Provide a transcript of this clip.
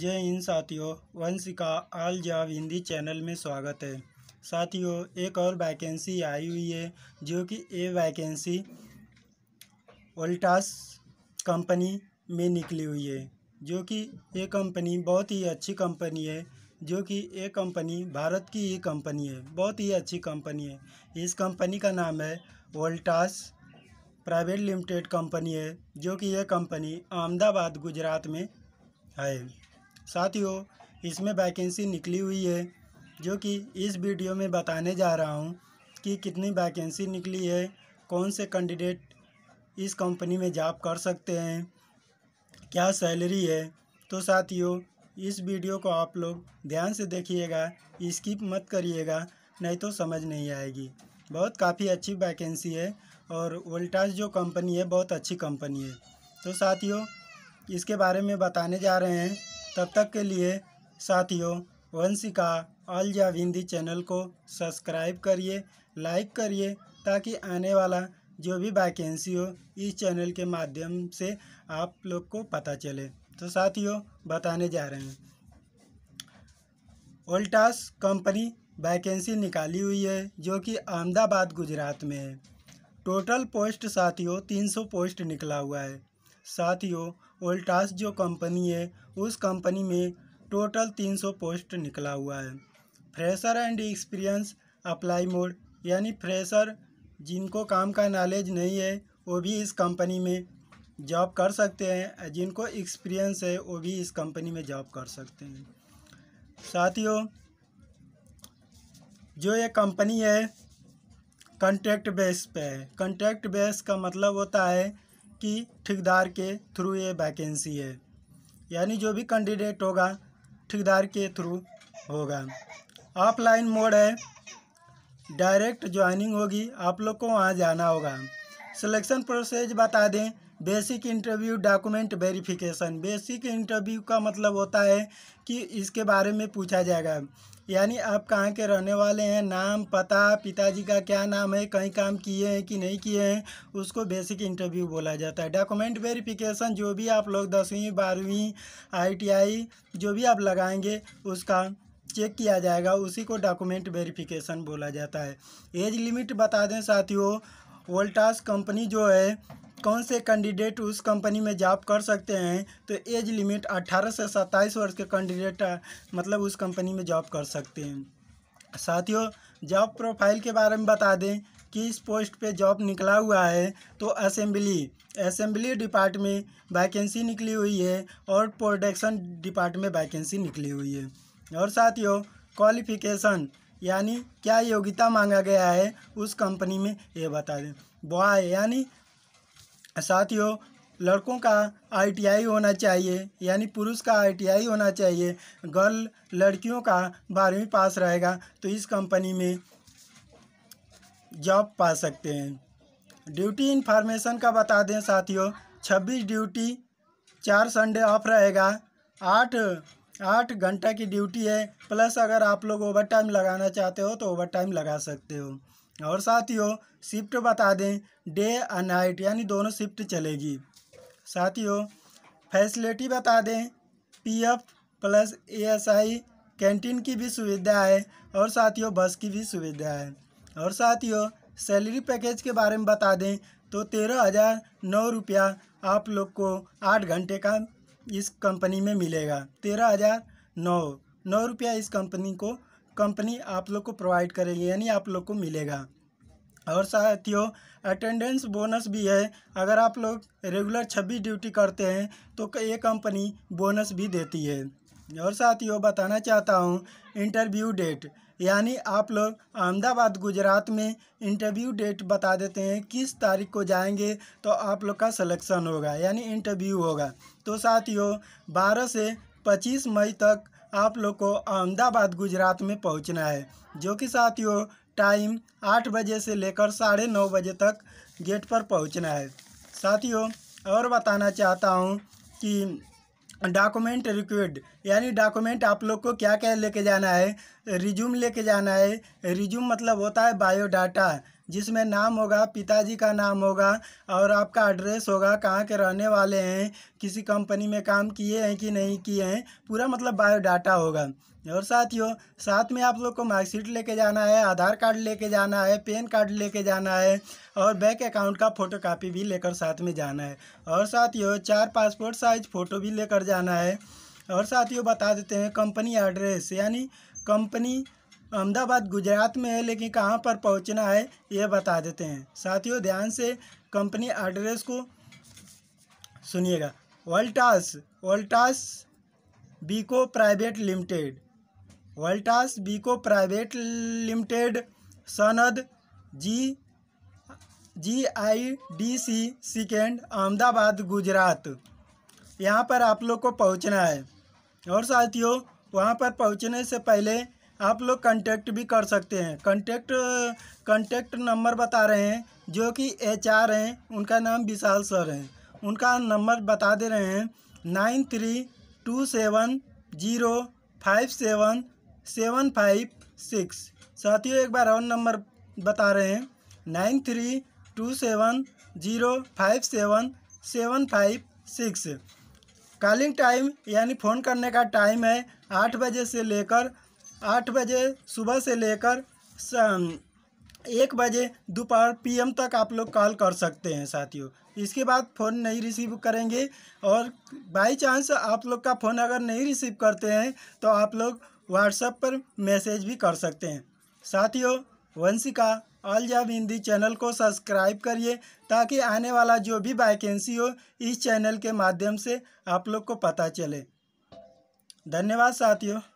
जय हिंद साथियों Vanshika all job Hindi channel में स्वागत है साथियों एक और वैकेंसी आई हुई है जो कि ये वैकेंसी ओल्टास कंपनी में निकली हुई है जो कि ये कंपनी बहुत ही अच्छी कंपनी है जो कि ये कंपनी भारत की ही कंपनी है बहुत ही अच्छी कंपनी है इस कंपनी का नाम है ओल्टास प्राइवेट लिमिटेड कंपनी है जो कि यह कंपनी अहमदाबाद गुजरात में है साथियों इसमें वैकेंसी निकली हुई है जो कि इस वीडियो में बताने जा रहा हूँ कि कितनी वैकेंसी निकली है कौन से कैंडिडेट इस कंपनी में जॉब कर सकते हैं क्या सैलरी है तो साथियों इस वीडियो को आप लोग ध्यान से देखिएगा स्किप मत करिएगा नहीं तो समझ नहीं आएगी बहुत काफ़ी अच्छी वैकेंसी है और वोल्टास जो कंपनी है बहुत अच्छी कंपनी है तो साथियों इसके बारे में बताने जा रहे हैं तब तक के लिए साथियों Vanshika all job Hindi channel को सब्सक्राइब करिए लाइक करिए ताकि आने वाला जो भी वैकेंसी हो इस चैनल के माध्यम से आप लोग को पता चले तो साथियों बताने जा रहे हैं ओल्टास कंपनी वैकेंसी निकाली हुई है जो कि अहमदाबाद गुजरात में है टोटल पोस्ट साथियों 300 पोस्ट निकला हुआ है साथियों वोल्टास जो कंपनी है उस कंपनी में टोटल 300 पोस्ट निकला हुआ है fresher and experience apply mode यानी फ्रेशर जिनको काम का नॉलेज नहीं है वो भी इस कंपनी में जॉब कर सकते हैं जिनको एक्सपीरियंस है वो भी इस कंपनी में जॉब कर सकते हैं साथियों जो ये कंपनी है कंट्रैक्ट बेस पे है कंट्रैक्ट बेस का मतलब होता है कि ठेकेदार के थ्रू ये वैकेंसी है यानी जो भी कैंडिडेट होगा ठेकेदार के थ्रू होगा ऑफलाइन मोड है डायरेक्ट ज्वाइनिंग होगी आप लोग को वहाँ जाना होगा सिलेक्शन प्रोसेस बता दें basic interview document verification basic interview का मतलब होता है कि इसके बारे में पूछा जाएगा यानी आप कहाँ के रहने वाले हैं नाम पता पिताजी का क्या नाम है कहीं काम किए हैं कि नहीं किए हैं उसको बेसिक इंटरव्यू बोला जाता है डॉक्यूमेंट वेरिफिकेशन जो भी आप लोग दसवीं बारहवीं आईटीआई जो भी आप लगाएंगे उसका चेक किया जाएगा उसी को डॉक्यूमेंट वेरिफिकेशन बोला जाता है एज लिमिट बता दें साथियों वोल्टास कंपनी जो है कौन से कैंडिडेट उस कंपनी में जॉब कर सकते हैं तो एज लिमिट 18 से 27 वर्ष के कैंडिडेट मतलब उस कंपनी में जॉब कर सकते हैं साथियों जॉब प्रोफाइल के बारे में बता दें कि इस पोस्ट पे जॉब निकला हुआ है तो असेंबली असेंबली डिपार्ट में वैकेंसी निकली हुई है और प्रोडक्शन डिपार्ट में वैकेंसी निकली हुई है और साथियों क्वालिफिकेशन यानी क्या योग्यता मांगा गया है उस कंपनी में ये बता दें बॉय यानी साथियों लड़कों का आईटीआई होना चाहिए यानी पुरुष का आईटीआई होना चाहिए गर्ल लड़कियों का बारहवीं पास रहेगा तो इस कंपनी में जॉब पा सकते हैं ड्यूटी इन्फॉर्मेशन का बता दें साथियों छब्बीस ड्यूटी चार संडे ऑफ रहेगा आठ आठ घंटा की ड्यूटी है प्लस अगर आप लोग ओवर टाइम लगाना चाहते हो तो ओवर टाइम लगा सकते हो और साथियों शिफ्ट बता दें डे और नाइट यानी दोनों शिफ्ट चलेगी साथियों फैसिलिटी बता दें पीएफ प्लस एएसआई कैंटीन की भी सुविधा है और साथियों बस की भी सुविधा है और साथियों सैलरी पैकेज के बारे में बता दें तो तेरह हज़ार नौ रुपया आप लोग को आठ घंटे का इस कंपनी में मिलेगा तेरह हज़ार नौ नौ रुपया इस कंपनी को कंपनी आप लोग को प्रोवाइड करेगी यानी आप लोग को मिलेगा और साथियों अटेंडेंस बोनस भी है अगर आप लोग रेगुलर छब्बीस ड्यूटी करते हैं तो ये कंपनी बोनस भी देती है और साथियों बताना चाहता हूँ इंटरव्यू डेट यानी आप लोग अहमदाबाद गुजरात में इंटरव्यू डेट बता देते हैं किस तारीख को जाएंगे तो आप लोग का सिलेक्शन होगा यानी इंटरव्यू होगा तो साथियों 12 से 25 मई तक आप लोग को अहमदाबाद गुजरात में पहुंचना है जो कि साथियों टाइम आठ बजे से लेकर साढ़े नौ बजे तक गेट पर पहुंचना है साथियों और बताना चाहता हूं कि डॉक्यूमेंट रिक्वेड यानी डॉक्यूमेंट आप लोग को क्या क्या लेके जाना है रिज्यूम लेके जाना है रिज्यूम मतलब होता है बायोडाटा जिसमें नाम होगा पिताजी का नाम होगा और आपका एड्रेस होगा कहाँ के रहने वाले हैं किसी कंपनी में काम किए हैं कि नहीं किए हैं पूरा मतलब बायोडाटा होगा और साथियों साथ में आप लोग को मार्कशीट लेके जाना है आधार कार्ड लेके जाना है पेन कार्ड लेके जाना है और बैंक अकाउंट का फ़ोटो कापी भी लेकर साथ में जाना है और साथियों चार पासपोर्ट साइज फ़ोटो भी लेकर जाना है और साथियों बता देते हैं कंपनी एड्रेस यानी कंपनी अहमदाबाद गुजरात में है लेकिन कहाँ पर पहुँचना है ये बता देते हैं साथियों ध्यान से कंपनी एड्रेस को सुनिएगा Voltas Voltas Beko private limited Voltas Beko private limited Sanand G G I D C second Ahmedabad Gujarat यहाँ पर आप लोग को पहुँचना है और साथियों वहाँ पर पहुँचने से पहले आप लोग कांटेक्ट भी कर सकते हैं कांटेक्ट कांटेक्ट नंबर बता रहे हैं जो कि एच आर हैं उनका नाम विशाल सर हैं उनका नंबर बता दे रहे हैं nine three two seven zero five seven seven five six साथियों एक बार और नंबर बता रहे हैं nine three two seven zero five seven seven five six calling time यानी फ़ोन करने का टाइम है आठ बजे से लेकर आठ बजे सुबह से लेकर एक बजे दोपहर पीएम तक आप लोग कॉल कर सकते हैं साथियों इसके बाद फ़ोन नहीं रिसीव करेंगे और बाई चांस आप लोग का फ़ोन अगर नहीं रिसीव करते हैं तो आप लोग व्हाट्सएप पर मैसेज भी कर सकते हैं साथियों Vanshika all job Hindi channel को सब्सक्राइब करिए ताकि आने वाला जो भी वैकेंसी हो इस चैनल के माध्यम से आप लोग को पता चले धन्यवाद साथियों